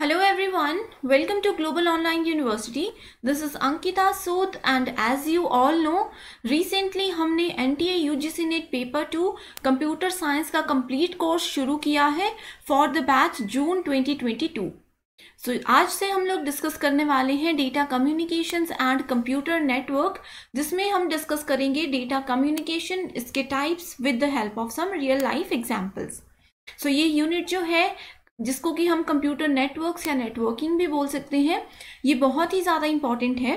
Hello everyone, welcome to Global Online University. This is Ankita Sood and as you all know, recently humne NTA UGC NET Paper 2 Computer Science ka complete course shuru kiya hai for the batch June 2022. So so, आज से हम लोग discuss करने वाले हैं data communications and computer network जिसमें हम discuss करेंगे डेटा कम्युनिकेशन इसके types with the help of some real life examples so ये यूनिट जो है जिसको कि हम कंप्यूटर नेटवर्क्स या नेटवर्किंग भी बोल सकते हैं ये बहुत ही ज़्यादा इम्पॉर्टेंट है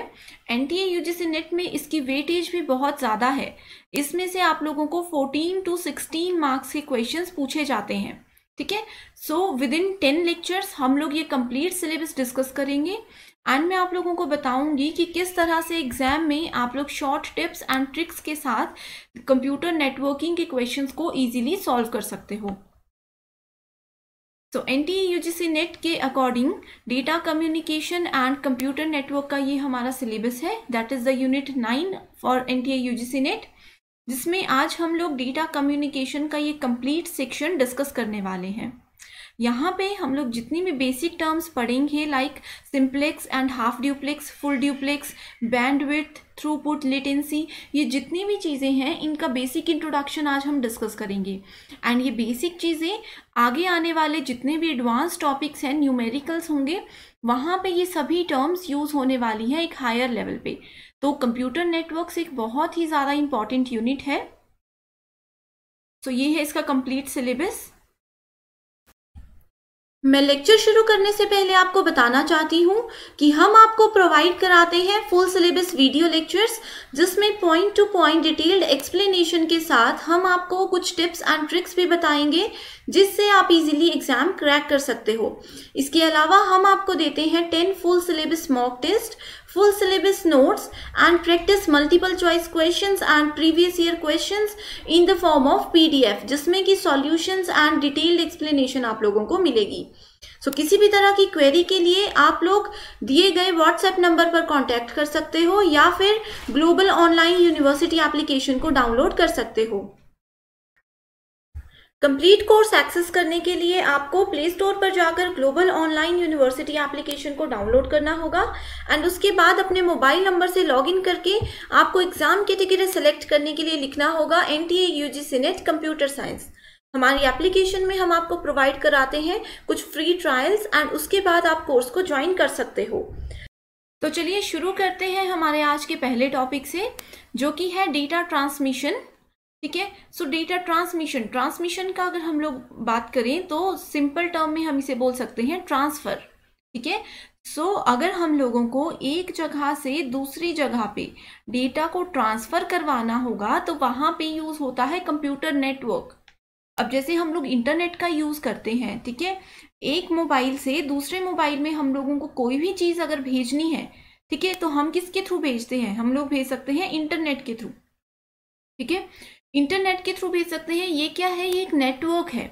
N T A U G net में इसकी वेटेज भी बहुत ज़्यादा है इसमें से आप लोगों को 14 टू 16 मार्क्स के क्वेश्चंस पूछे जाते हैं ठीक है so within ten lectures हम लोग ये कंप्लीट सिलेबस डिस्कस करेंगे एंड मैं आप लोगों को बताऊंगी कि किस तरह से एग्जाम में आप लोग शॉर्ट टिप्स एंड ट्रिक्स के साथ कंप्यूटर नेटवर्किंग के क्वेश्चंस को इजीली सॉल्व कर सकते हो तो एन टी नेट के according data communication and computer network का ये हमारा सिलेबस है that is the unit nine for N T net जिसमें आज हम लोग डेटा कम्युनिकेशन का ये कंप्लीट सेक्शन डिस्कस करने वाले हैं यहाँ पे हम लोग जितनी भी बेसिक टर्म्स पढ़ेंगे like simplex and half duplex full duplex bandwidth throughput latency ये जितनी भी चीज़ें हैं इनका बेसिक इंट्रोडक्शन आज हम डिस्कस करेंगे एंड ये बेसिक चीज़ें आगे आने वाले जितने भी एडवांस टॉपिक्स हैं न्यूमेरिकल्स होंगे वहाँ पे ये सभी टर्म्स यूज़ होने वाली हैं एक हायर लेवल पे तो कंप्यूटर नेटवर्क्स एक बहुत ही ज़्यादा इम्पॉर्टेंट यूनिट है सो so, ये है इसका कंप्लीट सिलेबस मैं लेक्चर शुरू करने से पहले आपको बताना चाहती हूँ कि हम आपको प्रोवाइड कराते हैं फुल सिलेबस वीडियो लेक्चर्स जिसमें point to point detailed explanation के साथ हम आपको कुछ टिप्स एंड ट्रिक्स भी बताएंगे जिससे आप इजीली एग्जाम क्रैक कर सकते हो इसके अलावा हम आपको देते हैं ten full syllabus mock test full syllabus notes and practice multiple choice questions and previous year questions in the form of pdf जिसमें कि solutions and detailed explanation आप लोगों को मिलेगी सो so, किसी भी तरह की क्वेरी के लिए आप लोग दिए गए व्हाट्सएप नंबर पर कांटेक्ट कर सकते हो या फिर ग्लोबल ऑनलाइन यूनिवर्सिटी एप्लीकेशन को डाउनलोड कर सकते हो कंप्लीट कोर्स एक्सेस करने के लिए आपको प्ले स्टोर पर जाकर ग्लोबल ऑनलाइन यूनिवर्सिटी एप्लीकेशन को डाउनलोड करना होगा एंड उसके बाद अपने मोबाइल नंबर से लॉगिन करके आपको एग्जाम कैटेगरी सेलेक्ट करने के लिए लिखना होगा N T A U G net computer science हमारी एप्लीकेशन में हम आपको प्रोवाइड कराते हैं कुछ फ्री ट्रायल्स एंड उसके बाद आप कोर्स को ज्वाइन कर सकते हो तो चलिए शुरू करते हैं हमारे आज के पहले टॉपिक से जो कि है डेटा ट्रांसमिशन ठीक है सो डेटा ट्रांसमिशन ट्रांसमिशन का अगर हम लोग बात करें तो सिंपल टर्म में हम इसे बोल सकते हैं ट्रांसफ़र ठीक है सो अगर हम लोगों को एक जगह से दूसरी जगह पे डेटा को ट्रांसफ़र करवाना होगा तो वहां पे यूज़ होता है कंप्यूटर नेटवर्क अब जैसे हम लोग इंटरनेट का यूज़ करते हैं ठीक है एक मोबाइल से दूसरे मोबाइल में हम लोगों को कोई भी चीज़ अगर भेजनी है ठीक है तो हम किसके थ्रू भेजते हैं हम लोग भेज सकते हैं इंटरनेट के थ्रू ठीक है इंटरनेट के थ्रू भेज सकते हैं ये क्या है ये एक नेटवर्क है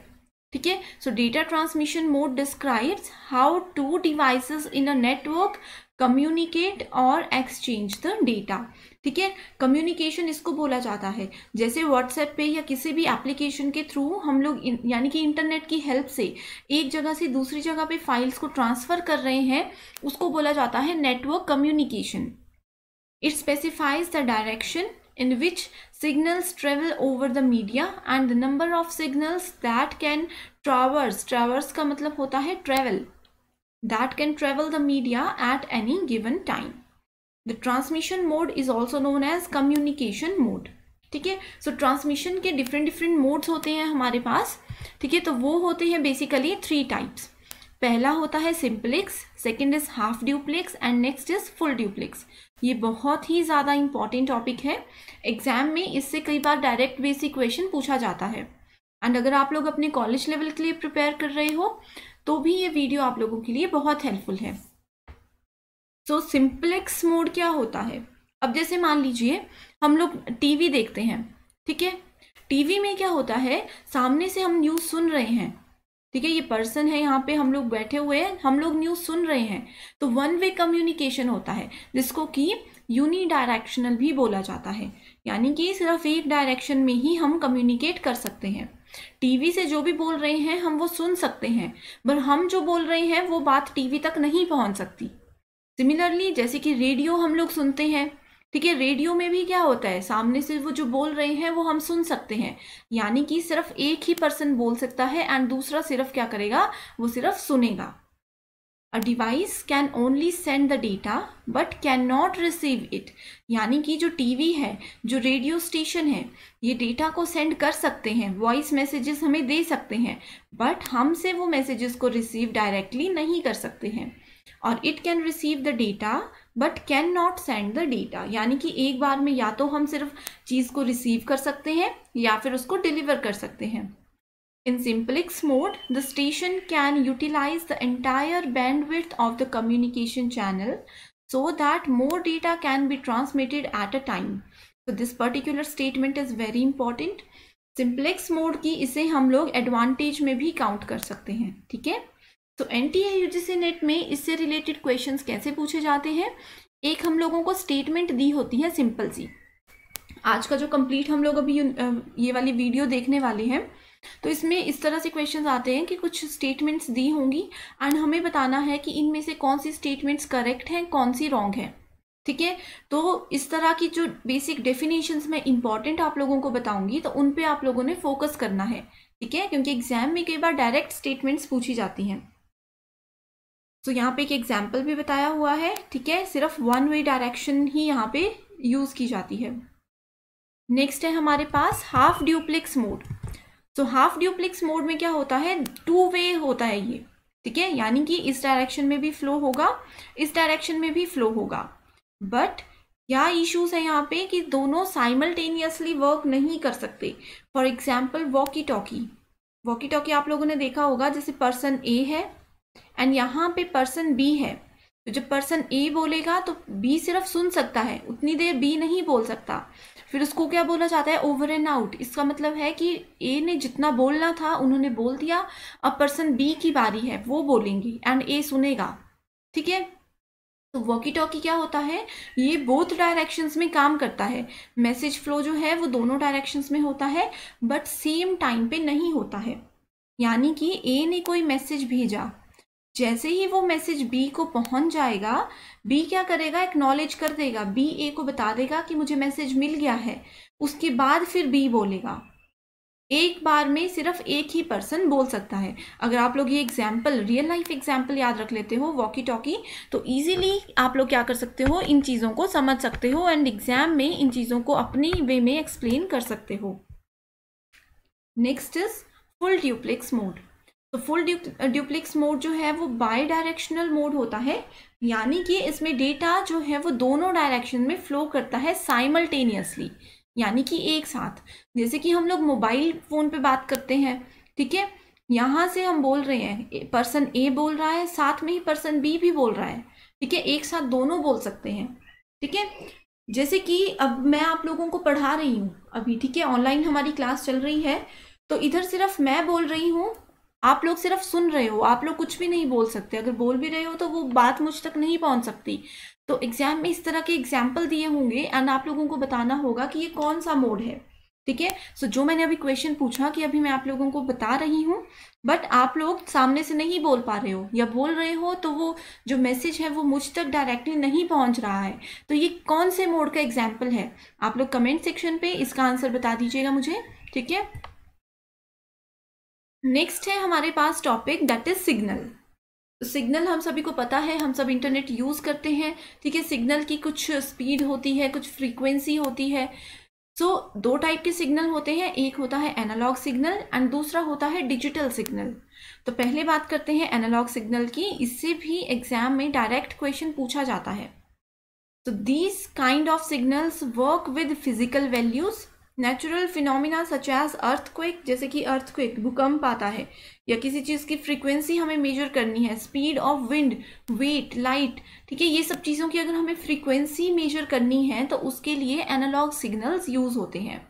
ठीक है so data transmission mode describes how two devices in a network communicate और एक्सचेंज द डेटा ठीक है कम्युनिकेशन इसको बोला जाता है जैसे व्हाट्सएप पे या किसी भी एप्लीकेशन के थ्रू हम लोग यानी कि इंटरनेट की हेल्प से एक जगह से दूसरी जगह पे फाइल्स को ट्रांसफ़र कर रहे हैं उसको बोला जाता है network communication it specifies the direction in which signals travel over the media and the number of signals that can traverse traverse ka matlab hota hai travel that can travel the media at any given time the transmission mode is also known as communication mode ठीक है so transmission के different different modes होते हैं हमारे पास ठीक है तो वो होते हैं बेसिकली थ्री टाइप्स पहला होता है simplex second is half duplex and next is full duplex ये बहुत ही ज़्यादा इम्पॉर्टेंट टॉपिक है एग्जाम में इससे कई बार डायरेक्ट बेसिक क्वेश्चन पूछा जाता है एंड अगर आप लोग अपने कॉलेज लेवल के लिए प्रिपेयर कर रहे हो तो भी ये वीडियो आप लोगों के लिए बहुत हेल्पफुल है सो सिंपलेक्स मोड क्या होता है अब जैसे मान लीजिए हम लोग टीवी देखते हैं ठीक है टीवी में क्या होता है सामने से हम न्यूज़ सुन रहे हैं ठीक है ये पर्सन है यहाँ पे हम लोग बैठे हुए हैं हम लोग न्यूज़ सुन रहे हैं तो वन वे कम्युनिकेशन होता है जिसको कि यूनी डायरेक्शनल भी बोला जाता है यानी कि सिर्फ एक डायरेक्शन में ही हम कम्युनिकेट कर सकते हैं टीवी से जो भी बोल रहे हैं हम वो सुन सकते हैं पर हम जो बोल रहे हैं वो बात टीवी तक नहीं पहुंच सकती सिमिलरली जैसे कि रेडियो हम लोग सुनते हैं ठीक है रेडियो में भी क्या होता है सामने से वो जो बोल रहे हैं वो हम सुन सकते हैं यानी कि सिर्फ एक ही पर्सन बोल सकता है एंड दूसरा सिर्फ क्या करेगा वो सिर्फ सुनेगा a device can only send the data but can not receive it यानी कि जो टीवी है जो रेडियो स्टेशन है ये डेटा को सेंड कर सकते हैं वॉइस मैसेजेस हमें दे सकते हैं बट हमसे वो मैसेजेस को रिसीव डायरेक्टली नहीं कर सकते हैं और it can receive the data but can not send the data यानी कि एक बार में या तो हम सिर्फ चीज़ को रिसीव कर सकते हैं या फिर उसको डिलीवर कर सकते हैं in simplex mode the station can utilise the entire bandwidth of the communication channel so that more data can be transmitted at a time तो this particular statement is very important simplex mode की इसे हम लोग advantage में भी count कर सकते हैं ठीक है तो एन टी आई नेट में इससे रिलेटेड क्वेश्चन कैसे पूछे जाते हैं एक हम लोगों को स्टेटमेंट दी होती है सिंपल सी आज का जो कंप्लीट हम लोग अभी ये वाली वीडियो देखने वाले हैं तो इसमें इस तरह से क्वेश्चंस आते हैं कि कुछ स्टेटमेंट्स दी होंगी एंड हमें बताना है कि इनमें से कौन सी स्टेटमेंट्स करेक्ट हैं कौन सी रॉन्ग हैं ठीक है तो इस तरह की जो बेसिक डेफिनेशंस मैं इंपॉर्टेंट आप लोगों को बताऊंगी तो उन पे आप लोगों ने फोकस करना है ठीक है क्योंकि एग्जाम में कई बार डायरेक्ट स्टेटमेंट्स पूछी जाती हैं सो तो so, यहाँ पे एक एग्जाम्पल भी बताया हुआ है ठीक है सिर्फ वन वे डायरेक्शन ही यहाँ पे यूज़ की जाती है नेक्स्ट है हमारे पास half duplex mode so half duplex mode में क्या होता है टू वे होता है ये ठीक है यानी कि इस डायरेक्शन में भी फ्लो होगा इस डायरेक्शन में भी फ्लो होगा बट क्या इश्यूज है यहाँ पे कि दोनों साइमल्टेनियसली वर्क नहीं कर सकते for example walkie talkie walkie talkie आप लोगों ने देखा होगा जैसे पर्सन ए है एंड यहाँ पे पर्सन बी है तो जब पर्सन ए बोलेगा तो बी सिर्फ सुन सकता है उतनी देर बी नहीं बोल सकता फिर उसको क्या बोला जाता है ओवर एंड आउट इसका मतलब है कि ए ने जितना बोलना था उन्होंने बोल दिया अब पर्सन बी की बारी है वो बोलेंगी एंड ए सुनेगा ठीक है तो वॉकी टॉकी क्या होता है ये बोथ डायरेक्शंस में काम करता है मैसेज फ्लो जो है वो दोनों डायरेक्शंस में होता है बट सेम टाइम पे नहीं होता है यानी कि ए ने कोई मैसेज भेजा जैसे ही वो मैसेज बी को पहुंच जाएगा बी क्या करेगा एक्नॉलेज कर देगा बी ए को बता देगा कि मुझे मैसेज मिल गया है उसके बाद फिर बी बोलेगा एक बार में सिर्फ एक ही पर्सन बोल सकता है अगर आप लोग ये एग्जाम्पल रियल लाइफ एग्जाम्पल याद रख लेते हो वॉकी टॉकी तो इजीली आप लोग क्या कर सकते हो इन चीज़ों को समझ सकते हो एंड एग्जाम में इन चीज़ों को अपनी वे में एक्सप्लेन कर सकते हो next is full duplex mode तो फुल ड्यूप्लिक्स मोड जो है वो बाई डायरेक्शनल मोड होता है यानी कि इसमें डेटा जो है वो दोनों डायरेक्शन में फ्लो करता है साइमल्टेनियसली यानी कि एक साथ जैसे कि हम लोग मोबाइल फ़ोन पे बात करते हैं ठीक है यहाँ से हम बोल रहे हैं पर्सन ए बोल रहा है साथ में ही पर्सन बी भी बोल रहा है ठीक है एक साथ दोनों बोल सकते हैं ठीक है जैसे कि अब मैं आप लोगों को पढ़ा रही हूँ अभी ठीक है ऑनलाइन हमारी क्लास चल रही है तो इधर सिर्फ मैं बोल रही हूँ आप लोग सिर्फ सुन रहे हो आप लोग कुछ भी नहीं बोल सकते अगर बोल भी रहे हो तो वो बात मुझ तक नहीं पहुंच सकती तो एग्जाम में इस तरह के एग्जाम्पल दिए होंगे एंड आप लोगों को बताना होगा कि ये कौन सा मोड है ठीक है सो जो मैंने अभी क्वेश्चन पूछा कि अभी मैं आप लोगों को बता रही हूँ बट आप लोग सामने से नहीं बोल पा रहे हो या बोल रहे हो तो वो जो मैसेज है वो मुझ तक डायरेक्टली नहीं पहुँच रहा है तो ये कौन से मोड का एग्जाम्पल है आप लोग कमेंट सेक्शन पे इसका आंसर बता दीजिएगा मुझे ठीक है नेक्स्ट है हमारे पास topic that is signal signal हम सभी को पता है हम सब इंटरनेट यूज़ करते हैं ठीक है सिग्नल की कुछ स्पीड होती है कुछ फ्रीक्वेंसी होती है सो so, दो टाइप के सिग्नल होते हैं एक होता है एनालॉग सिग्नल एंड दूसरा होता है डिजिटल सिग्नल तो पहले बात करते हैं एनालॉग सिग्नल की इससे भी एग्जाम में डायरेक्ट क्वेश्चन पूछा जाता है तो these kind of signals work with physical values natural phenomena such as earthquake जैसे कि अर्थक्वेक भूकंप आता है या किसी चीज़ की फ्रीक्वेंसी हमें मेजर करनी है speed of wind weight light ठीक है ये सब चीज़ों की अगर हमें फ्रीक्वेंसी मेजर करनी है तो उसके लिए एनालॉग सिग्नल्स यूज़ होते हैं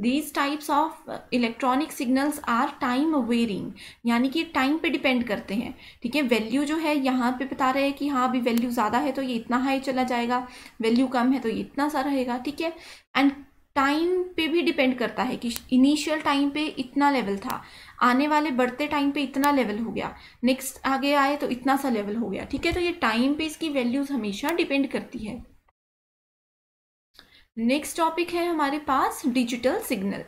these types of electronic signals are time varying यानी कि टाइम पे डिपेंड करते हैं ठीक है वैल्यू जो है यहाँ पे बता रहे हैं कि हाँ अभी वैल्यू ज़्यादा है तो ये इतना हाई चला जाएगा वैल्यू कम है तो ये इतना सा रहेगा ठीक है एंड टाइम पे भी डिपेंड करता है कि इनिशियल टाइम पे इतना लेवल था आने वाले बढ़ते टाइम पे इतना लेवल हो गया नेक्स्ट आगे आए तो इतना सा लेवल हो गया ठीक है तो ये टाइम पे इसकी वैल्यूज हमेशा डिपेंड करती है नेक्स्ट टॉपिक है हमारे पास डिजिटल सिग्नल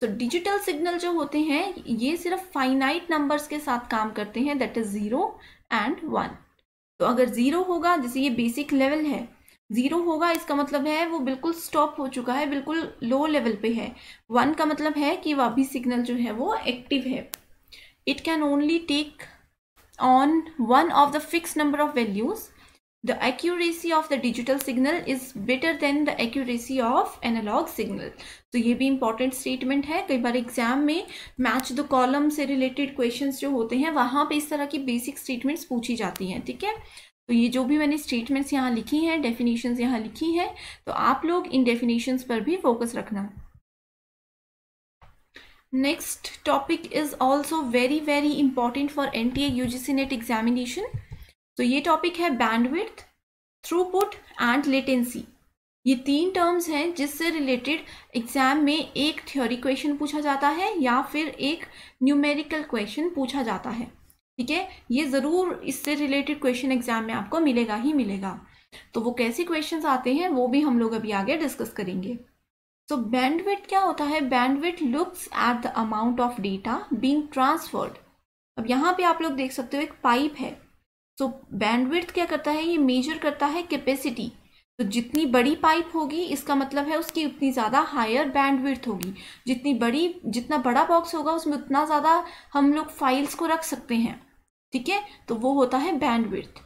तो डिजिटल सिग्नल जो होते हैं ये सिर्फ फाइनाइट नंबर्स के साथ काम करते हैं that is zero and one तो अगर ज़ीरो होगा जैसे ये बेसिक लेवल है जीरो होगा इसका मतलब है वो बिल्कुल स्टॉप हो चुका है बिल्कुल लो लेवल पे है वन का मतलब है कि वह भी सिग्नल जो है वो एक्टिव है it can only take on one of the fix number of values the accuracy of the digital signal is better than the accuracy of analogue signal तो ये भी इंपॉर्टेंट स्टेटमेंट है कई बार एग्जाम में मैच द कॉलम से related questions जो होते हैं वहाँ पे इस तरह की बेसिक स्टेटमेंट्स पूछी जाती हैं ठीक है तो ये जो भी मैंने स्टेटमेंट्स यहाँ लिखी हैं डेफिनेशंस यहाँ लिखी हैं तो आप लोग इन डेफिनेशंस पर भी फोकस रखना next topic is also very very important for N T A U G C net examination तो ये टॉपिक है बैंडविथ थ्रूपुट एंड लेटेंसी ये तीन टर्म्स हैं जिससे रिलेटेड एग्जाम में एक थ्योरी क्वेश्चन पूछा जाता है या फिर एक न्यूमेरिकल क्वेश्चन पूछा जाता है ठीक है ये ज़रूर इससे रिलेटेड क्वेश्चन एग्जाम में आपको मिलेगा ही मिलेगा तो वो कैसे क्वेश्चन आते हैं वो भी हम लोग अभी आगे डिस्कस करेंगे सो बैंडविथ क्या होता है bandwidth looks at the amount of data being transferred अब यहाँ पे आप लोग देख सकते हो एक पाइप है सो बैंडविट क्या करता है ये मेजर करता है कैपेसिटी तो जितनी बड़ी पाइप होगी इसका मतलब है उसकी उतनी ज़्यादा हायर बैंडविड्थ होगी जितनी बड़ी जितना बड़ा बॉक्स होगा उसमें उतना ज़्यादा हम लोग फाइल्स को रख सकते हैं ठीक है तो वो होता है बैंडविड्थ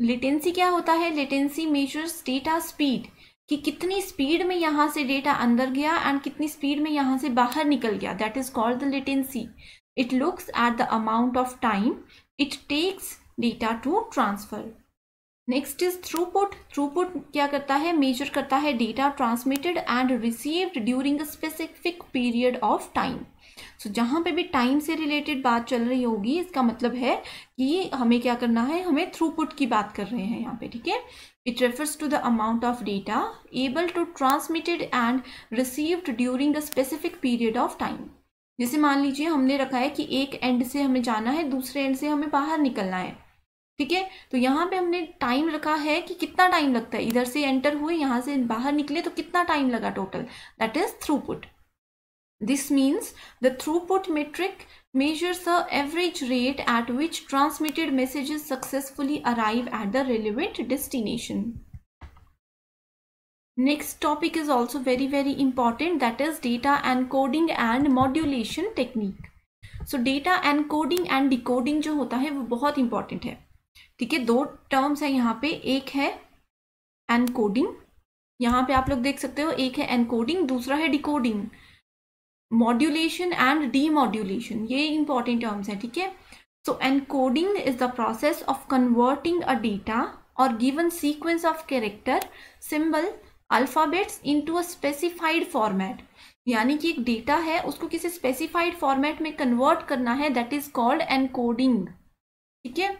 लेटेंसी क्या होता है लेटेंसी मेजर्स डेटा स्पीड कि कितनी स्पीड में यहाँ से डेटा अंदर गया एंड कितनी स्पीड में यहाँ से बाहर निकल गया that is called the latency it looks at the amount of time it takes data to transfer next is throughput throughput क्या करता है मेजर करता है data transmitted and received during a specific period of time so so, जहाँ पे भी time से related बात चल रही होगी इसका मतलब है कि हमें क्या करना है हमें थ्रूपुट की बात कर रहे हैं यहाँ पे ठीक है it refers to the amount of data able to transmitted and received during a specific period of time जैसे मान लीजिए हमने रखा है कि एक एंड से हमें जाना है दूसरे एंड से हमें बाहर निकलना है ठीक है तो यहाँ पे हमने टाइम रखा है कि कितना टाइम लगता है इधर से एंटर हुए यहाँ से बाहर निकले तो कितना टाइम लगा total that is throughput This means the throughput metric measures the average rate at which transmitted messages successfully arrive at the relevant destination. Next topic is also very very important that is data encoding and modulation technique. So data encoding and decoding जो होता है वो बहुत important है ठीक है दो terms है यहाँ पे एक है encoding यहाँ पे आप लोग देख सकते हो एक है encoding दूसरा है डिकोडिंग मॉड्यूलेशन एंड डीमॉड्यूलेशन ये इंपॉर्टेंट टर्म्स हैं ठीक है so encoding is the process of converting a data और given sequence of character symbol alphabets into a specified format यानी कि एक डेटा है उसको किसी स्पेसिफाइड फॉर्मेट में कन्वर्ट करना है दैट इज कॉल्ड एनकोडिंग ठीक है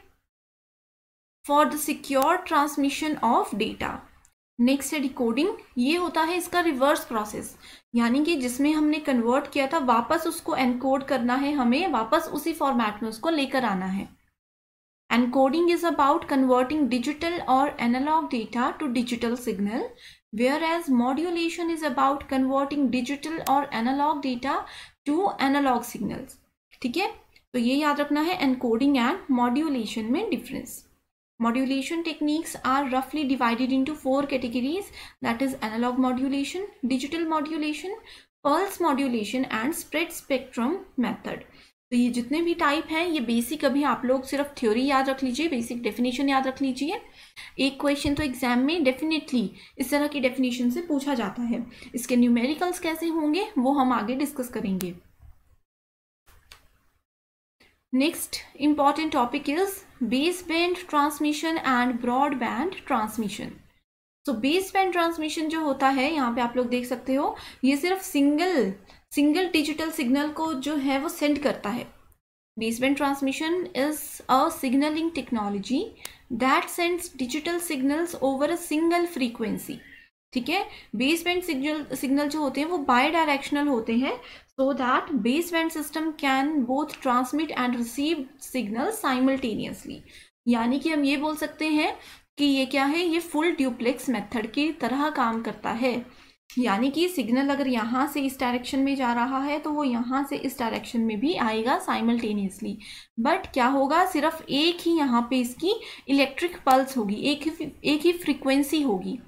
for the secure transmission of data next है डिकोडिंग ये होता है इसका रिवर्स प्रोसेस यानी कि जिसमें हमने कन्वर्ट किया था वापस उसको एनकोड करना है हमें वापस उसी फॉर्मेट में उसको लेकर आना है encoding is about converting digital or analog data to digital signal whereas modulation is about converting digital or analog data to analog signals ठीक है तो ये याद रखना है एनकोडिंग एंड मॉड्यूलेशन में difference Modulation techniques are roughly divided into four categories that is analog modulation, digital modulation, pulse modulation and spread spectrum method तो ये जितने भी टाइप हैं ये बेसिक अभी आप लोग सिर्फ थ्योरी याद रख लीजिए बेसिक डेफिनेशन याद रख लीजिए एक क्वेश्चन तो एग्जाम में डेफिनेटली इस तरह की डेफिनेशन से पूछा जाता है इसके न्यूमेरिकल्स कैसे होंगे वो हम आगे डिस्कस करेंगे Next important topic is baseband transmission and broadband transmission so baseband transmission जो होता है यहाँ पे आप लोग देख सकते हो ये सिर्फ सिंगल सिंगल डिजिटल सिग्नल को जो है वो सेंड करता है baseband transmission is a signalling technology that sends digital signals over a single frequency ठीक है बेस बैंड सिग्नल सिग्नल जो होते हैं वो बाई डायरेक्शनल होते हैं so that baseband system can both transmit and receive signal simultaneously यानी कि हम ये बोल सकते हैं कि ये क्या है ये फुल ड्यूप्लेक्स मेथड की तरह काम करता है यानी कि सिग्नल अगर यहाँ से इस डायरेक्शन में जा रहा है तो वो यहाँ से इस डायरेक्शन में भी आएगा साइमल्टेनियसली बट क्या होगा सिर्फ एक ही यहाँ पे इसकी इलेक्ट्रिक पल्स होगी एक ही एक ही फ्रीक्वेंसी होगी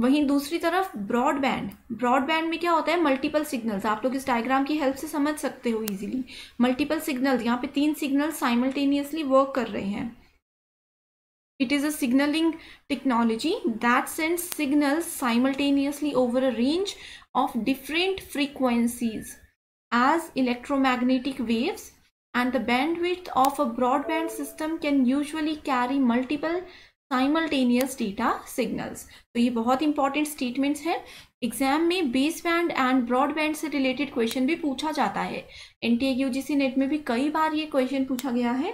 वहीं दूसरी तरफ ब्रॉडबैंड ब्रॉडबैंड में क्या होता है मल्टीपल सिग्नल्स आप लोग इस डायग्राम की हेल्प से समझ सकते हो इजीली मल्टीपल सिग्नल्स यहाँ पे तीन सिग्नल साइमल्टेनियसली वर्क कर रहे हैं it is a signalling technology that send signals simultaneously over a range of different frequencies as electromagnetic waves and the bandwidth of a broadband system can usually carry multiple simultaneous data signals तो ये बहुत important statements हैं exam में baseband and broadband से related question भी पूछा जाता है एन टी नेट में भी कई बार ये क्वेश्चन पूछा गया है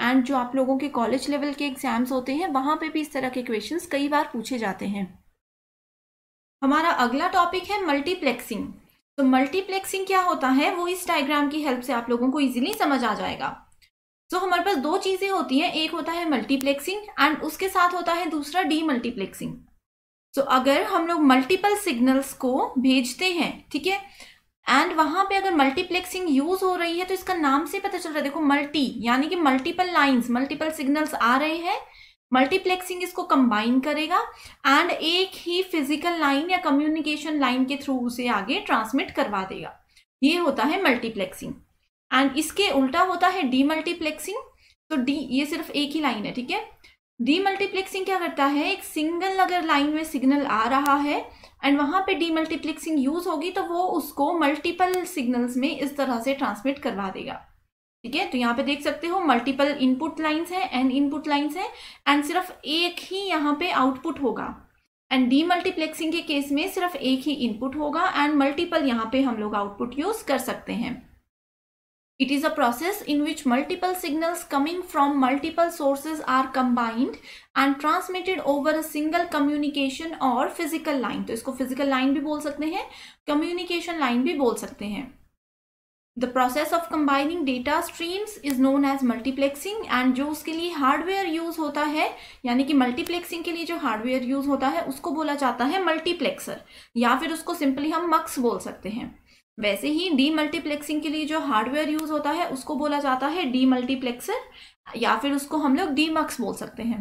एंड जो आप लोगों के कॉलेज लेवल के एग्जाम्स होते हैं वहाँ पे भी इस तरह के क्वेश्चन कई बार पूछे जाते हैं हमारा अगला टॉपिक है मल्टीप्लेक्सिंग तो मल्टीप्लेक्सिंग क्या होता है वो इस डायग्राम की हेल्प से आप लोगों को इजीली समझ आ जाएगा सो so, हमारे पास दो चीज़ें होती हैं एक होता है मल्टीप्लेक्सिंग एंड उसके साथ होता है दूसरा डी मल्टीप्लेक्सिंग सो अगर हम लोग मल्टीपल सिग्नल्स को भेजते हैं ठीक है एंड वहां पे अगर मल्टीप्लेक्सिंग यूज़ हो रही है तो इसका नाम से पता चल रहा है देखो मल्टी यानी कि मल्टीपल लाइंस मल्टीपल सिग्नल्स आ रहे हैं मल्टीप्लेक्सिंग इसको कंबाइन करेगा एंड एक ही फिजिकल लाइन या कम्युनिकेशन लाइन के थ्रू उसे आगे ट्रांसमिट करवा देगा ये होता है मल्टीप्लेक्सिंग एंड इसके उल्टा होता है डी मल्टीप्लेक्सिंग तो डी ये सिर्फ एक ही लाइन है ठीक है डी मल्टीप्लेक्सिंग क्या करता है एक सिंगल अगर लाइन में सिग्नल आ रहा है एंड वहाँ पे डी मल्टीप्लेक्सिंग यूज होगी तो वो उसको मल्टीपल सिग्नल्स में इस तरह से ट्रांसमिट करवा देगा ठीक है तो यहाँ पे देख सकते हो मल्टीपल इनपुट लाइन्स हैं एंड इनपुट लाइन्स हैं एंड सिर्फ एक ही यहाँ पे आउटपुट होगा एंड डी मल्टीप्लेक्सिंग के केस में सिर्फ एक ही इनपुट होगा एंड मल्टीपल यहाँ पे हम लोग आउटपुट यूज कर सकते हैं It is a process in which multiple signals coming from multiple sources are combined and transmitted over a single communication or physical line. तो इसको physical line भी बोल सकते हैं communication line भी बोल सकते हैं the process of combining data streams is known as multiplexing and जो उसके लिए हार्डवेयर यूज होता है यानी कि मल्टीप्लेक्सिंग के लिए जो हार्डवेयर यूज होता है उसको बोला जाता है मल्टीप्लेक्सर या फिर उसको सिंपली हम मक्स बोल सकते हैं वैसे ही डी मल्टीप्लेक्सिंग के लिए जो हार्डवेयर यूज होता है उसको बोला जाता है डी मल्टीप्लेक्सर या फिर उसको हम लोग डी मक्स बोल सकते हैं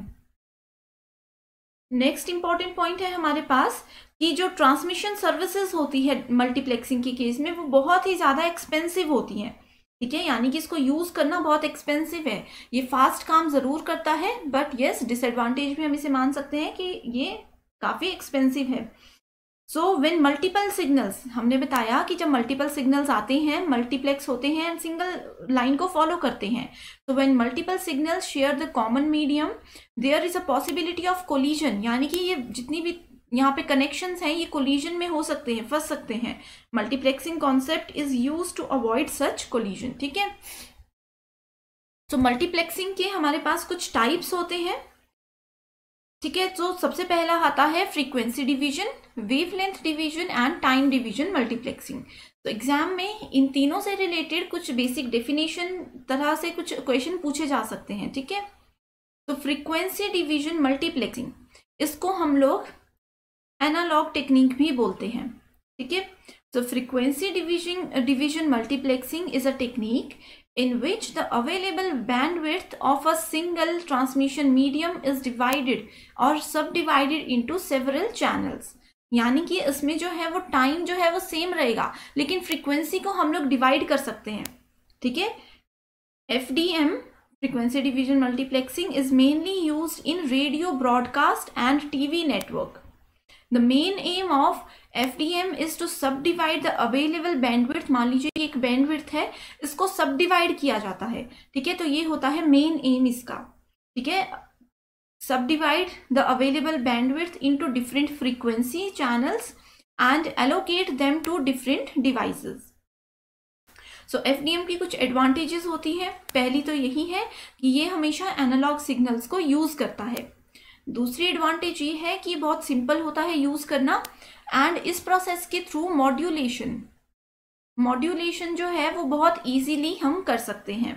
नेक्स्ट इंपॉर्टेंट पॉइंट है हमारे पास कि जो ट्रांसमिशन सर्विसेज होती है मल्टीप्लेक्सिंग के केस में वो बहुत ही ज़्यादा एक्सपेंसिव होती हैं ठीक है यानी कि इसको यूज़ करना बहुत एक्सपेंसिव है ये फास्ट काम ज़रूर करता है बट येस डिसएडवांटेज भी हम इसे मान सकते हैं कि ये काफ़ी एक्सपेंसिव है सो वेन मल्टीपल सिग्नल्स हमने बताया कि जब मल्टीपल सिग्नल्स आते हैं मल्टीप्लेक्स होते हैं एंड सिंगल लाइन को फॉलो करते हैं तो when multiple signals share the common medium there is a possibility of collision यानी कि ये जितनी भी यहाँ पे कनेक्शन हैं ये कोलिजन में हो सकते हैं फंस सकते हैं multiplexing concept is use to avoid such collision ठीक है सो मल्टीप्लेक्सिंग के हमारे पास कुछ टाइप्स होते हैं ठीक है तो सबसे पहला आता है frequency division wavelength division and time division multiplexing तो एग्जाम में इन तीनों से रिलेटेड कुछ बेसिक डेफिनेशन तरह से कुछ क्वेश्चन पूछे जा सकते हैं ठीक है तो फ्रीक्वेंसी डिवीजन मल्टीप्लेक्सिंग इसको हम लोग एनालॉग टेक्निक भी बोलते हैं ठीक है तो frequency division division multiplexing is a technique in which the available bandwidth of a single transmission medium is divided or subdivided into several channels यानी कि इसमें जो है वो टाइम जो है वो सेम रहेगा लेकिन फ्रीक्वेंसी को हम लोग डिवाइड कर सकते हैं ठीक है F D M frequency division multiplexing is mainly use in radio broadcast and T V network the main aim of F D M is to subdivide the available bandwidth मान लीजिए एक bandwidth है इसको सब divide किया जाता है ठीक है तो ये होता है मेन एम इसका ठीक है subdivide the available bandwidth to different frequency channels and allocate them to different devices so F D M की कुछ एडवांटेजेस होती है पहली तो यही है कि ये हमेशा एनालॉग सिग्नल्स को यूज़ करता है दूसरी एडवांटेज ये है कि बहुत सिंपल होता है यूज़ करना एंड इस प्रोसेस के थ्रू मॉड्यूलेशन मॉड्यूलेशन जो है वो बहुत इजीली हम कर सकते हैं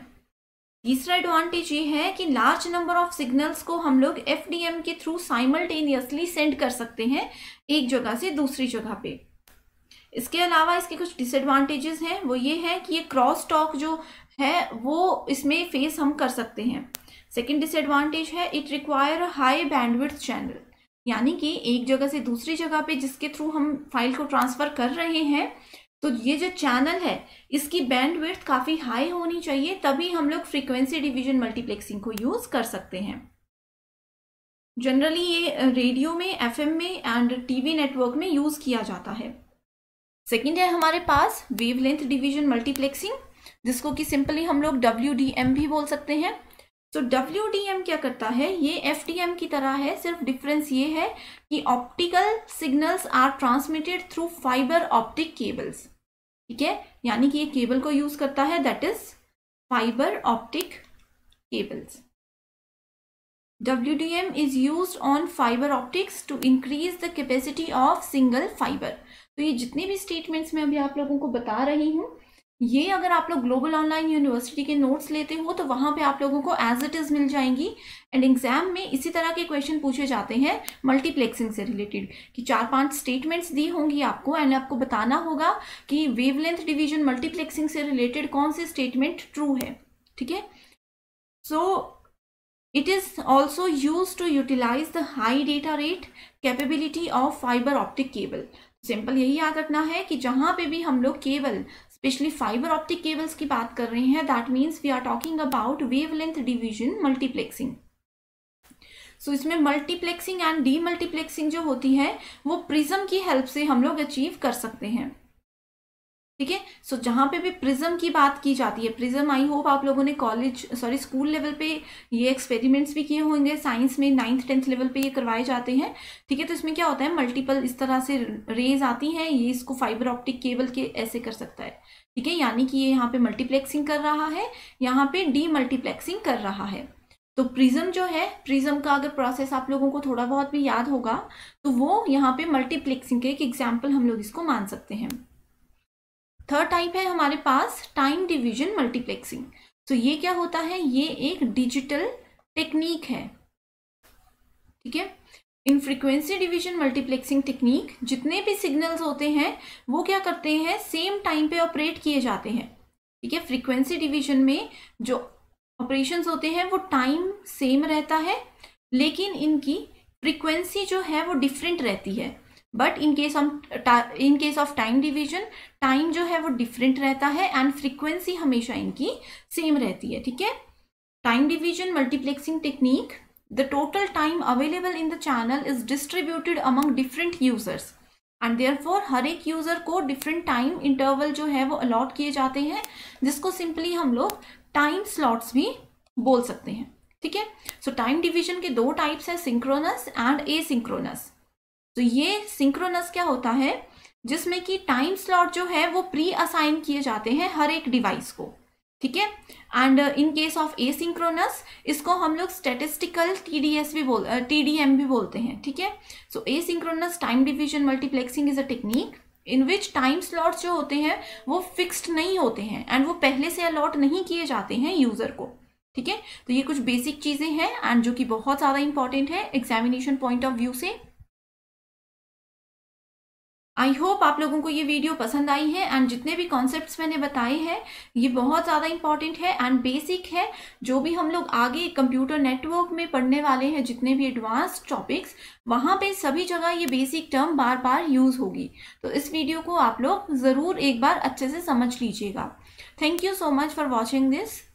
तीसरा एडवांटेज ये है कि लार्ज नंबर ऑफ सिग्नल्स को हम लोग एफ के थ्रू साइमल्टेनियसली सेंड कर सकते हैं एक जगह से दूसरी जगह पे इसके अलावा इसके कुछ डिसएडवांटेजेस हैं वो ये है कि ये क्रॉस टॉक जो है वो इसमें फेस हम कर सकते हैं सेकेंड डिसएडवांटेज है it require high bandwidth channel यानी कि एक जगह से दूसरी जगह पे जिसके थ्रू हम फाइल को ट्रांसफ़र कर रहे हैं तो ये जो चैनल है इसकी बैंडविड्थ काफ़ी हाई होनी चाहिए तभी हम लोग फ्रीक्वेंसी डिवीजन मल्टीप्लेक्सिंग को यूज़ कर सकते हैं जनरली ये रेडियो में एफएम में एंड टीवी नेटवर्क में यूज़ किया जाता है सेकेंड है हमारे पास वेवलेंथ डिवीजन मल्टीप्लेक्सिंग जिसको कि सिंपली हम लोग डब्ल्यू भी बोल सकते हैं सो डब्ल्यू डी एम क्या करता है ये एफ डी एम की तरह है सिर्फ डिफरेंस ये है कि optical signals are transmitted through fibre optic cables ठीक है यानी कि ये केबल को यूज करता है that is fibre optic cables M is use on fibre optics to increase the capacity of single fibre तो ये जितने भी स्टेटमेंट्स मैं अभी आप लोगों को बता रही हूँ ये अगर आप लोग ग्लोबल ऑनलाइन यूनिवर्सिटी के नोट्स लेते हो तो वहाँ पे आप लोगों को एज इट इज़ मिल जाएंगी एंड एग्जाम में इसी तरह के क्वेश्चन पूछे जाते हैं मल्टीप्लेक्सिंग से रिलेटेड कि चार पांच स्टेटमेंट्स दी होंगी आपको एंड आपको बताना होगा कि वेवलेंथ डिवीजन मल्टीप्लेक्सिंग से रिलेटेड कौन से स्टेटमेंट ट्रू है ठीक है so it is also use to utilise the high data rate capability of fibre optic cable simple यही याद रखना है कि जहाँ पे भी हम लोग cable specially fibre optic cables की बात कर रहे हैं that means we are talking about length division multiplexing so इसमें मल्टीप्लेक्सिंग एंड डी मल्टीप्लेक्सिंग जो होती है वो प्रिज्म की हेल्प से हम लोग अचीव कर सकते हैं ठीक है सो जहाँ पे भी प्रिज्म की बात की जाती है प्रिज्म आई होप आप लोगों ने कॉलेज सॉरी स्कूल लेवल पे ये एक्सपेरिमेंट्स भी किए होंगे साइंस में नाइन्थ टेंथ लेवल पे ये करवाए जाते हैं ठीक है तो इसमें क्या होता है मल्टीपल इस तरह से रेज आती हैं ये इसको फाइबर ऑप्टिक केबल के ऐसे कर सकता है ठीक है यानी कि ये यहाँ पे मल्टीप्लेक्सिंग कर रहा है यहाँ पे डी मल्टीप्लेक्सिंग कर रहा है तो प्रिज्म जो है प्रिज्म का अगर प्रोसेस आप लोगों को थोड़ा बहुत भी याद होगा तो वो यहाँ पे मल्टीप्लेक्सिंग के एक एग्जाम्पल हम लोग इसको मान सकते हैं थर्ड टाइप है हमारे पास टाइम डिवीजन मल्टीप्लेक्सिंग सो ये क्या होता है ये एक डिजिटल टेक्निक है ठीक है in frequency division multiplexing technique जितने भी सिग्नल्स होते हैं वो क्या करते हैं सेम टाइम पे ऑपरेट किए जाते हैं ठीक है फ्रीक्वेंसी डिवीजन में जो ऑपरेशंस होते हैं वो टाइम सेम रहता है लेकिन इनकी फ्रीक्वेंसी जो है वो डिफरेंट रहती है but in case of in case of time division time जो है वो डिफरेंट रहता है एंड फ्रीक्वेंसी हमेशा इनकी सेम रहती है ठीक है time division multiplexing technique the total time available in the channel is distributed among different users and therefore हर एक यूज़र को डिफरेंट टाइम इंटरवल जो है वो अलॉट किए जाते हैं जिसको सिंपली हम लोग टाइम स्लॉट्स भी बोल सकते हैं ठीक है सो टाइम डिवीजन के दो टाइप्स हैं सिंक्रोनस एंड ए सिंक्रोनस तो ये सिंक्रोनस क्या होता है जिसमें कि टाइम स्लॉट जो है वो प्री असाइन किए जाते हैं हर एक डिवाइस को ठीक है and in case of asynchronous इसको हम लोग स्टेटिस्टिकल टी डी एस भी बोल टी डी एम भी बोलते हैं ठीक है so asynchronous time division multiplexing is a technique in which time slots जो होते हैं वो फिक्स्ड नहीं होते हैं एंड वो पहले से अलॉट नहीं किए जाते हैं यूज़र को ठीक है तो ये कुछ बेसिक चीज़ें हैं एंड जो कि बहुत ज़्यादा इंपॉर्टेंट है एग्जामिनेशन पॉइंट ऑफ व्यू से आई होप आप लोगों को ये वीडियो पसंद आई है एंड जितने भी कॉन्सेप्ट्स मैंने बताए हैं ये बहुत ज़्यादा इंपॉर्टेंट है एंड बेसिक है जो भी हम लोग आगे कंप्यूटर नेटवर्क में पढ़ने वाले हैं जितने भी एडवांस टॉपिक्स वहाँ पे सभी जगह ये बेसिक टर्म बार बार यूज़ होगी तो इस वीडियो को आप लोग ज़रूर एक बार अच्छे से समझ लीजिएगा thank you so much for watching this